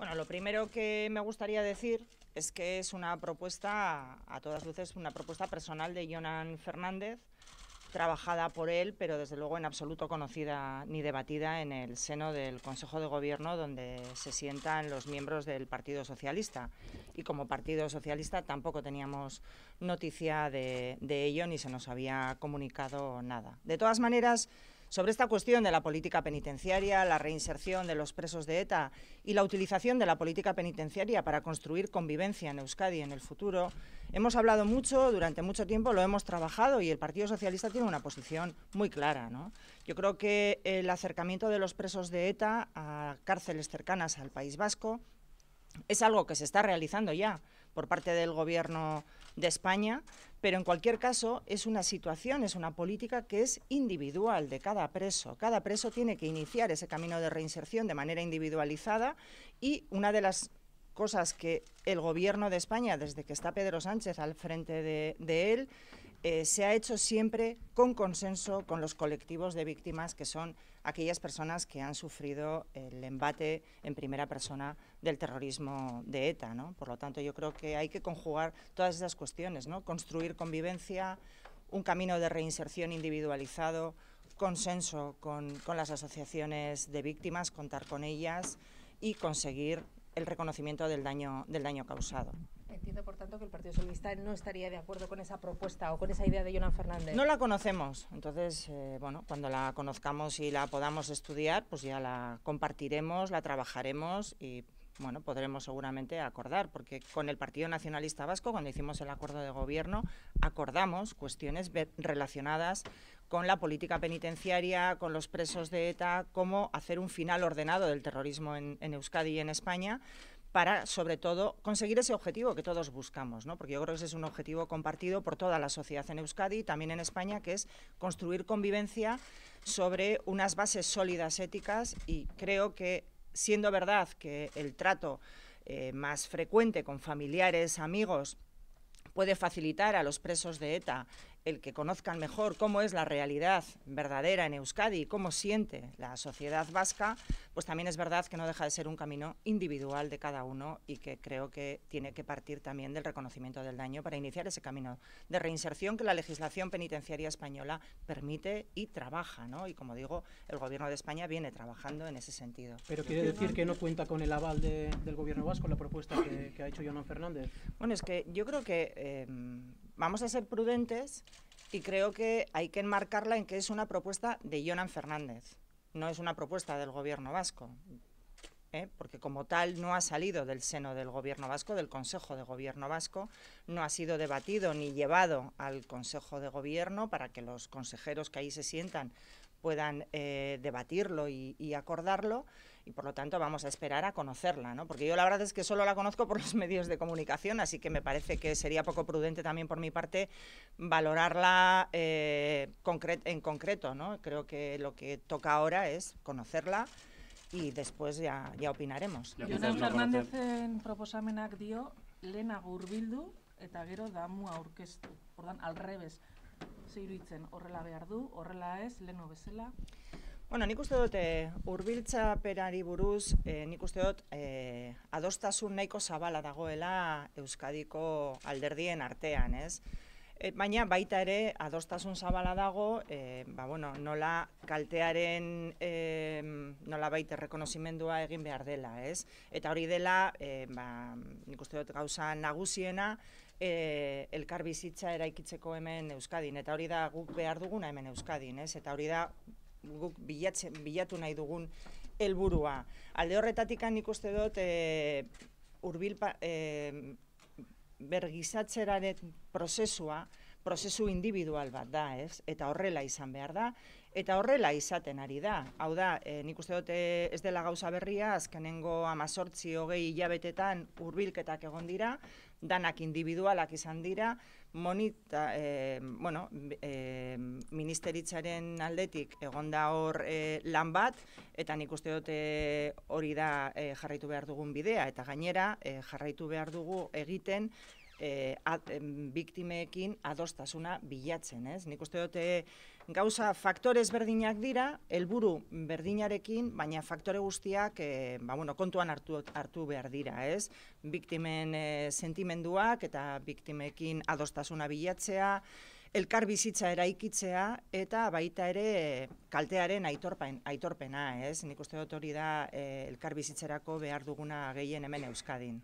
Bueno, lo primero que me gustaría decir es que es una propuesta, a todas luces, una propuesta personal de Jonan Fernández, trabajada por él, pero desde luego en absoluto conocida ni debatida en el seno del Consejo de Gobierno, donde se sientan los miembros del Partido Socialista. Y como Partido Socialista tampoco teníamos noticia de, de ello ni se nos había comunicado nada. De todas maneras, sobre esta cuestión de la política penitenciaria, la reinserción de los presos de ETA y la utilización de la política penitenciaria para construir convivencia en Euskadi en el futuro, hemos hablado mucho, durante mucho tiempo lo hemos trabajado y el Partido Socialista tiene una posición muy clara. ¿no? Yo creo que el acercamiento de los presos de ETA a cárceles cercanas al País Vasco es algo que se está realizando ya por parte del Gobierno de España, pero en cualquier caso es una situación, es una política que es individual de cada preso. Cada preso tiene que iniciar ese camino de reinserción de manera individualizada y una de las cosas que el Gobierno de España, desde que está Pedro Sánchez al frente de, de él, eh, se ha hecho siempre con consenso con los colectivos de víctimas, que son aquellas personas que han sufrido el embate en primera persona del terrorismo de ETA. Por lo tanto, yo creo que hay que conjugar todas esas cuestiones, ¿no? construir convivencia, un camino de reinserción individualizado, consenso con, las asociaciones de víctimas, contar con ellas y conseguir el reconocimiento del daño, del daño causado. Entiendo, por tanto, que el Partido Socialista no estaría de acuerdo con esa propuesta o con esa idea de Jonan Fernández. No la conocemos. Entonces, eh, bueno, cuando la conozcamos y la podamos estudiar, pues ya la compartiremos, la trabajaremos y bueno, podremos seguramente acordar, porque con el Partido Nacionalista Vasco, cuando hicimos el acuerdo de gobierno, acordamos cuestiones relacionadas con la política penitenciaria, con los presos de ETA, cómo hacer un final ordenado del terrorismo en Euskadi y en España, para, sobre todo, conseguir ese objetivo que todos buscamos, ¿no? porque yo creo que ese es un objetivo compartido por toda la sociedad en Euskadi y también en España, que es construir convivencia sobre unas bases sólidas éticas y creo que, siendo verdad que el trato eh, más frecuente con familiares, amigos, puede facilitar a los presos de ETA el que conozcan mejor cómo es la realidad verdadera en Euskadi y cómo siente la sociedad vasca, pues también es verdad que no deja de ser un camino individual de cada uno y que creo que tiene que partir también del reconocimiento del daño para iniciar ese camino de reinserción que la legislación penitenciaria española permite y trabaja, ¿no? Y como digo, el Gobierno de España viene trabajando en ese sentido. Pero quiere decir que no cuenta con el aval del Gobierno vasco la propuesta que, ha hecho Jonan Fernández. Bueno, es que yo creo que em, vamos a ser prudentes y creo que hay que enmarcarla en que es una propuesta de Jonan Fernández, no es una propuesta del gobierno vasco, ¿eh? porque como tal no ha salido del seno del gobierno vasco, del Consejo de Gobierno vasco, no ha sido debatido ni llevado al Consejo de Gobierno para que los consejeros que ahí se sientan puedan eh, debatirlo y, y acordarlo por lo tanto vamos a esperar a conocerla, ¿no? Porque yo la verdad es que solo la conozco por los medios de comunicación, así que me parece que sería poco prudente también por mi parte valorarla eh, en concreto, ¿no? Creo que lo que toca ahora es conocerla y después ya, ya opinaremos. Jonas en dio lena gurbildu al revés. leno Bueno, nik uste dut eh, urbiltza perari buruz, eh, nik uste dut eh, adostasun nahiko zabala dagoela Euskadiko alderdien artean, ez? Eh, baina baita ere adostasun zabala dago, eh, ba, bueno, nola kaltearen eh, nola baita rekonozimendua egin behar dela, ez? Eta hori dela, eh, ba, nik uste dut gauza nagusiena, E, elkar bizitza eraikitzeko hemen Euskadin, eta hori da guk behar duguna hemen Euskadin, ez? eta hori da guk bilatzen bilatu nahi dugun helburua. Alde horretatik nik ikuste dut eh hurbil e, eh, bergizatzeraren prozesua, prozesu individual bat da, ez? Eta horrela izan behar da. Eta horrela izaten ari da. Hau da, e, nik uste dute eh, ez dela gauza berria, azkenengo amazortzi hogei hilabetetan urbilketak egon dira, danak individualak izan dira, monita, e, bueno, e, ministeritzaren aldetik egon da hor e, lan bat, eta nik uste dute hori da e, jarraitu behar dugun bidea, eta gainera e, jarraitu behar dugu egiten e, biktimeekin adostasuna bilatzen, ez? Nik uste gauza faktorez berdinak dira, helburu berdinarekin, baina faktore guztiak e, ba, bueno, kontuan hartu, hartu behar dira, ez? Biktimen eh, sentimenduak eta biktimekin adostasuna bilatzea, elkar bizitza eraikitzea eta baita ere eh, kaltearen aitorpen, aitorpena, ez? Nik uste dut hori da e, elkar bizitzerako behar duguna gehien hemen euskadin.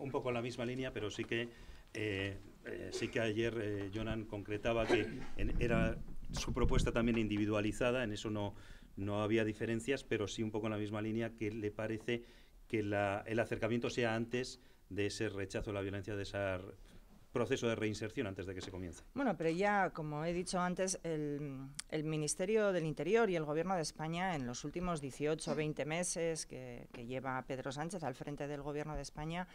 Un poco la misma línea, pero sí que... Eh, sí que ayer Jonan concretaba que era su propuesta también individualizada, en eso no, no había diferencias, pero sí un poco en la misma línea que le parece que la, el acercamiento sea antes de ese rechazo la violencia, de ese proceso de reinserción antes de que se comience. Bueno, pero ya, como he dicho antes, el, Ministerio del Interior y el Gobierno de España en los últimos 18 o 20 meses que, lleva Pedro Sánchez al frente del Gobierno de España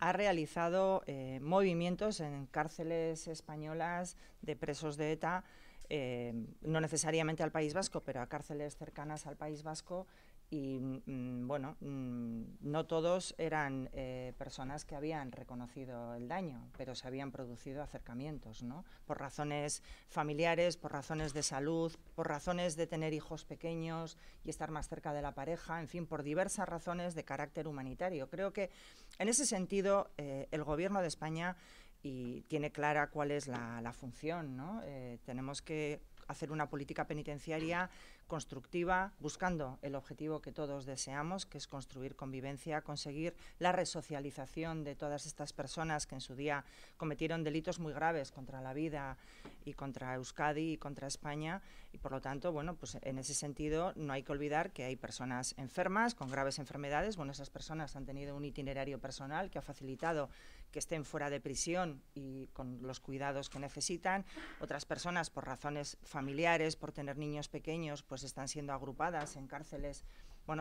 ha realizado eh, movimientos en cárceles españolas de presos de ETA eh, no necesariamente al País Vasco, pero a cárceles cercanas al País Vasco. Y mm, bueno, mm, no todos eran eh, personas que habían reconocido el daño, pero se habían producido acercamientos, ¿no? Por razones familiares, por razones de salud, por razones de tener hijos pequeños y estar más cerca de la pareja, en fin, por diversas razones de carácter humanitario. Creo que en ese sentido eh, el Gobierno de España y tiene clara cuál es la, función. ¿no? Eh, tenemos que hacer una política penitenciaria constructiva, buscando el objetivo que todos deseamos, que es construir convivencia, conseguir la resocialización de todas estas personas que en su día cometieron delitos muy graves contra la vida y contra Euskadi y contra España. Y por lo tanto, bueno, pues en ese sentido no hay que olvidar que hay personas enfermas, con graves enfermedades. Bueno, esas personas han tenido un itinerario personal que ha facilitado que estén fuera de prisión y con los cuidados que necesitan. Otras personas, por razones familiares, por tener niños pequeños, pues están siendo agrupadas en cárceles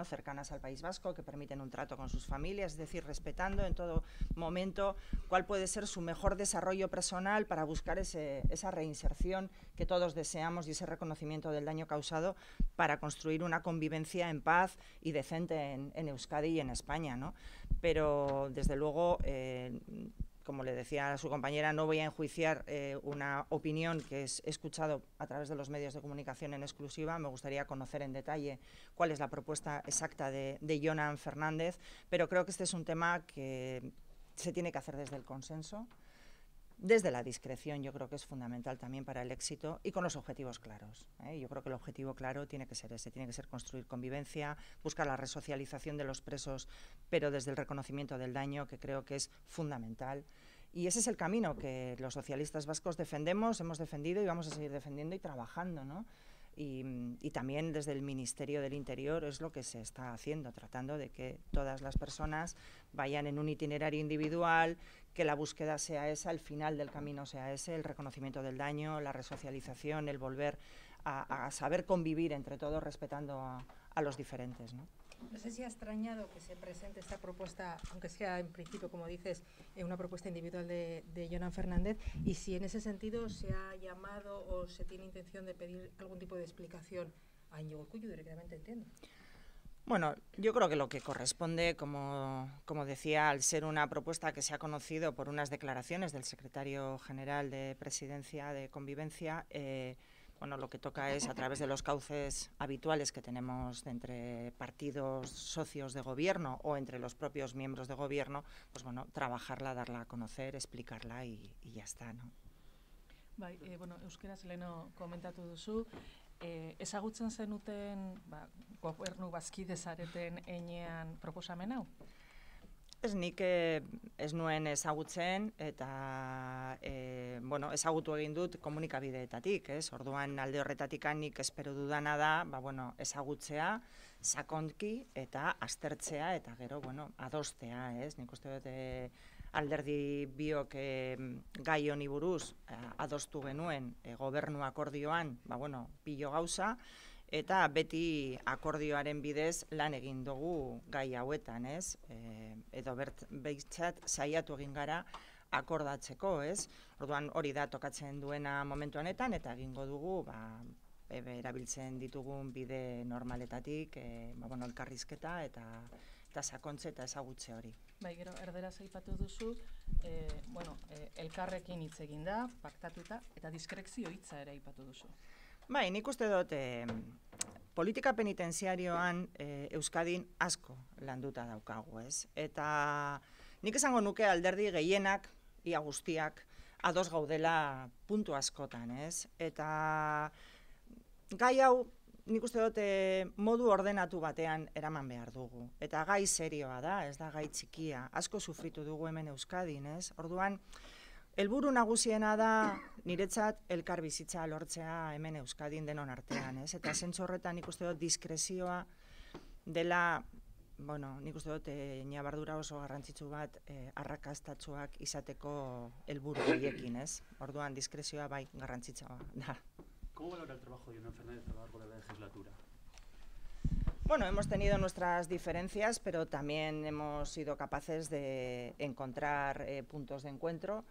cercanas al País Vasco, que permiten un trato con sus familias, es decir, respetando en todo momento cuál puede ser su mejor desarrollo personal para buscar esa reinserción que todos deseamos y ese reconocimiento del daño causado para construir una convivencia en paz y decente en, Euskadi y en España. Pero, desde luego, eh, como le decía a su compañera, no voy a enjuiciar eh, una opinión que he escuchado a través de los medios de comunicación en exclusiva. Me gustaría conocer en detalle cuál es la propuesta exacta de, de Jonan Fernández, pero creo que este es un tema que se tiene que hacer desde el consenso desde la discreción yo creo que es fundamental también para el éxito y con los objetivos claros. ¿eh? Yo creo que el objetivo claro tiene que ser ese, tiene que ser construir convivencia, buscar la resocialización de los presos, pero desde el reconocimiento del daño, que creo que es fundamental. Y ese es el camino que los socialistas vascos defendemos, hemos defendido y vamos a seguir defendiendo y trabajando, ¿no? Mm, y, también desde el Ministerio del Interior es lo que se está haciendo, tratando de que todas las personas vayan en un itinerario individual, que la búsqueda sea esa, el final del camino sea ese, el reconocimiento del daño, la resocialización, el volver a, saber convivir entre todos respetando a, los diferentes. No sé si ha extrañado que se presente esta propuesta, aunque sea en principio, como dices, eh, una propuesta individual de, de Fernández, y si en ese sentido se ha llamado o se tiene intención de pedir algún tipo de explicación a Íñigo Cuyo directamente, entiendo. Bueno, yo creo que lo que corresponde, como, como, decía, al ser una propuesta que se ha conocido por unas declaraciones del secretario general de Presidencia de Convivencia, eh, bueno, lo que toca es a través de los cauces habituales que tenemos entre partidos socios de gobierno o entre los propios miembros de gobierno, pues bueno, trabajarla, darla a conocer, explicarla y, ya está, ¿no? Bai, e, bueno, euskeraz leheno komentatu duzu, e, ezagutzen zenuten, ba, gobernu bazkide zareten proposamen hau? Ez nik eh, ez nuen ezagutzen eta eh, bueno, ezagutu egin dut komunikabideetatik, ez? Orduan alde horretatik nik espero dudana da, ba, bueno, ezagutzea, sakontki eta aztertzea eta gero bueno, adostea, ez? Nik uste dut eh, alderdi biok eh, gai honi buruz eh, adostu genuen gobernu akordioan, ba, bueno, pilo gauza, eta beti akordioaren bidez lan egin dugu gai hauetan, ez? E, edo beitzat saiatu egin gara akordatzeko, ez? Orduan hori da tokatzen duena momentu honetan eta egingo dugu ba ebe erabiltzen ditugun bide normaletatik, e, ba, bueno, elkarrizketa eta eta sakontze eta ezagutze hori. Bai, gero erdera zaipatu duzu, e, bueno, elkarrekin hitz egin da, paktatuta eta diskrezio hitza ere aipatu duzu. Bai, nik uste dut, eh, politika penitenziarioan eh, Euskadin asko landuta daukagu, ez? Eta nik esango nuke alderdi gehienak, ia guztiak, ados gaudela puntu askotan, ez? Eta gai hau nik uste dut e, modu ordenatu batean eraman behar dugu. Eta gai serioa da, ez da gai txikia, asko sufritu dugu hemen Euskadin, ez? Orduan, El nagusiena da niretzat elkar bizitza lortzea hemen Euskadin denon artean, ez? Eta zentzu horretan nik uste dut diskrezioa dela, bueno, nik uste dut e, eh, nabardura oso garrantzitsu bat e, arrakastatsuak izateko helburu horiekin, ez? Orduan diskrezioa bai garrantzitsua da. ¿Cómo valora el trabajo de una Fernández a lo largo de la legislatura? Bueno, hemos tenido nuestras diferencias, pero también hemos sido capaces de encontrar eh, puntos de encuentro.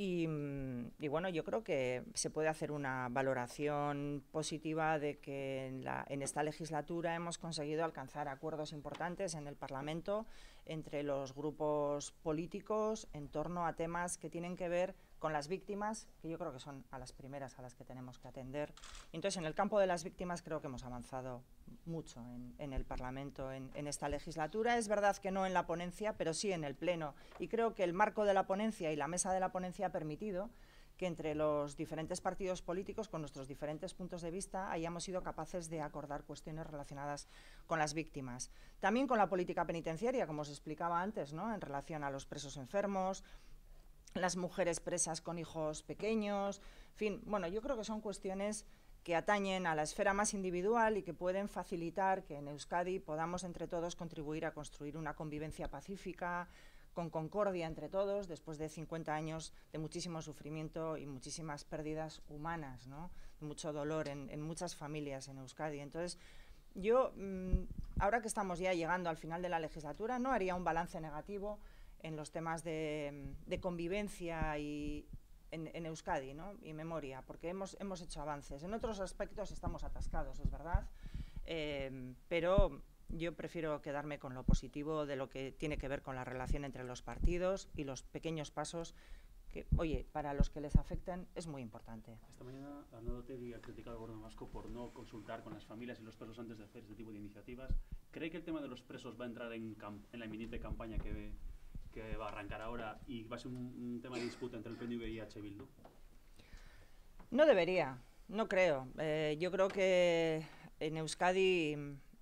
Y, mm, y, bueno, yo creo que se puede hacer una valoración positiva de que en, en, esta legislatura hemos conseguido alcanzar acuerdos importantes en el Parlamento entre los grupos políticos en torno a temas que tienen que ver con las víctimas, que yo creo que son a las primeras a las que tenemos que atender. Entonces, en el campo de las víctimas creo que hemos avanzado mucho en, el Parlamento, en, esta legislatura. Es verdad que no en la ponencia, pero sí en el Pleno. Y creo que el marco de la ponencia y la mesa de la ponencia ha permitido que entre los diferentes partidos políticos, con nuestros diferentes puntos de vista, hayamos sido capaces de acordar cuestiones relacionadas con las víctimas. También con la política penitenciaria, como os explicaba antes, ¿no? en relación a los presos enfermos, las mujeres presas con hijos pequeños, en fin, bueno, yo creo que son cuestiones que atañen a la esfera más individual y que pueden facilitar que en Euskadi podamos entre todos contribuir a construir una convivencia pacífica, con concordia entre todos, después de 50 años de muchísimo sufrimiento y muchísimas pérdidas humanas, ¿no? mucho dolor en, muchas familias en Euskadi. Entonces, yo, mm, ahora que estamos ya llegando al final de la legislatura, no haría un balance negativo, en los temas de, convivencia y en, Euskadi ¿no? y memoria, porque hemos, hemos hecho avances. En otros aspectos estamos atascados, es verdad, eh, pero yo prefiero quedarme con lo positivo de lo que tiene que ver con la relación entre los partidos y los pequeños pasos que, oye, para los que les afectan es muy importante. Esta mañana Arnaldo Tegui ha criticado al gobierno vasco por no consultar con las familias y los presos antes de hacer este tipo de iniciativas. ¿Cree que el tema de los presos va a entrar en, en la inminente campaña que ve que va a arrancar ahora y va a ser un, tema de disputa entre el PNV y H. Bildu? No debería, no creo. Eh, yo creo que en Euskadi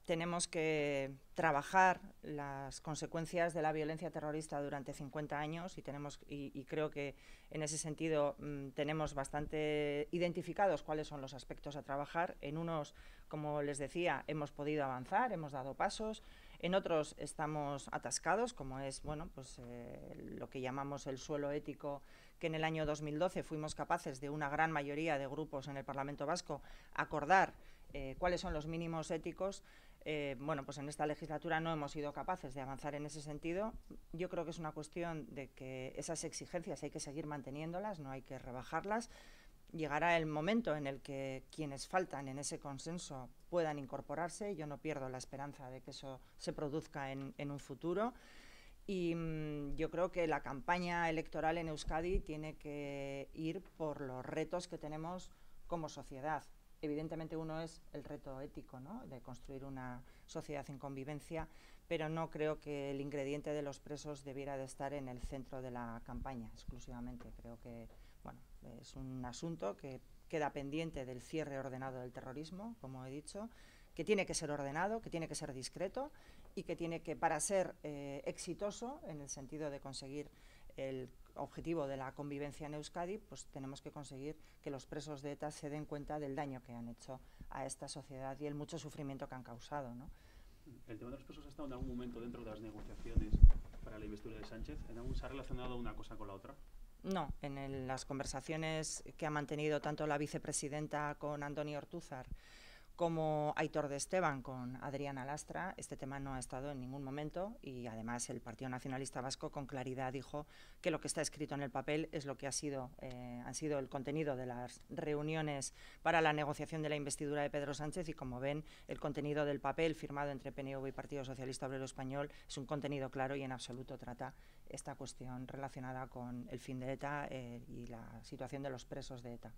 tenemos que trabajar las consecuencias de la violencia terrorista durante 50 años y tenemos y, creo que en ese sentido mm, tenemos bastante identificados cuáles son los aspectos a trabajar. En unos, como les decía, hemos podido avanzar, hemos dado pasos. En otros estamos atascados, como es bueno, pues, eh, lo que llamamos el suelo ético, que en el año 2012 fuimos capaces de una gran mayoría de grupos en el Parlamento Vasco acordar eh, cuáles son los mínimos éticos. Eh, bueno, pues en esta legislatura no hemos sido capaces de avanzar en ese sentido. Yo creo que es una cuestión de que esas exigencias hay que seguir manteniéndolas, no hay que rebajarlas. Llegará el momento en el que quienes faltan en ese consenso puedan incorporarse. Yo no pierdo la esperanza de que eso se produzca en, en un futuro. Y mm, yo creo que la campaña electoral en Euskadi tiene que ir por los retos que tenemos como sociedad. Evidentemente uno es el reto ético, ¿no? de construir una sociedad en convivencia, pero no creo que el ingrediente de los presos debiera de estar en el centro de la campaña exclusivamente. Creo que bueno, es un asunto que queda pendiente del cierre ordenado del terrorismo, como he dicho, que tiene que ser ordenado, que tiene que ser discreto y que tiene que, para ser eh, exitoso en el sentido de conseguir el objetivo de la convivencia en Euskadi, pues tenemos que conseguir que los presos de ETA se den cuenta del daño que han hecho a esta sociedad y el mucho sufrimiento que han causado. ¿no? ¿El tema de los presos ha estado en algún momento dentro de las negociaciones para la investidura de Sánchez? se ha relacionado una cosa con la otra? No, en las conversaciones que ha mantenido tanto la vicepresidenta con Antonio Ortúzar como Aitor de Esteban con Adriana Lastra, este tema no ha estado en ningún momento y además el Partido Nacionalista Vasco con claridad dijo que lo que está escrito en el papel es lo que ha sido, eh, han sido el contenido de las reuniones para la negociación de la investidura de Pedro Sánchez y como ven el contenido del papel firmado entre PNV y Partido Socialista Obrero Español es un contenido claro y en absoluto trata esta cuestión relacionada con el fin de ETA eh, y la situación de los presos de ETA.